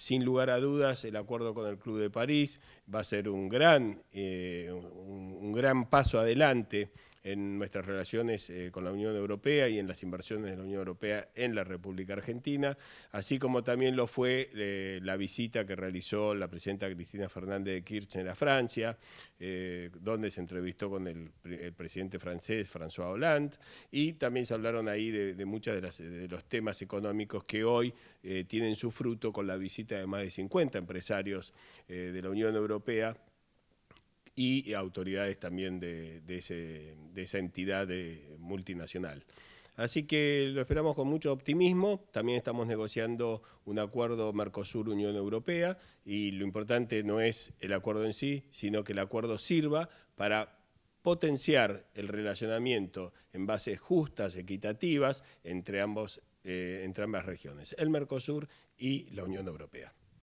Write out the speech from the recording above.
sin lugar a dudas, el acuerdo con el Club de París va a ser un gran, eh, gran paso adelante en nuestras relaciones eh, con la Unión Europea y en las inversiones de la Unión Europea en la República Argentina, así como también lo fue eh, la visita que realizó la presidenta Cristina Fernández de Kirchner a Francia, eh, donde se entrevistó con el, presidente francés François Hollande, y también se hablaron ahí de, muchos de, de, los temas económicos que hoy tienen su fruto con la visita de más de 50 empresarios de la Unión Europea y autoridades también de, de, esa entidad eh, multinacional. Así que lo esperamos con mucho optimismo. También estamos negociando un acuerdo Mercosur-Unión Europea y lo importante no es el acuerdo en sí, sino que el acuerdo sirva para potenciar el relacionamiento en bases justas, equitativas, entre, ambos, eh, entre ambas regiones, el Mercosur y la Unión Europea.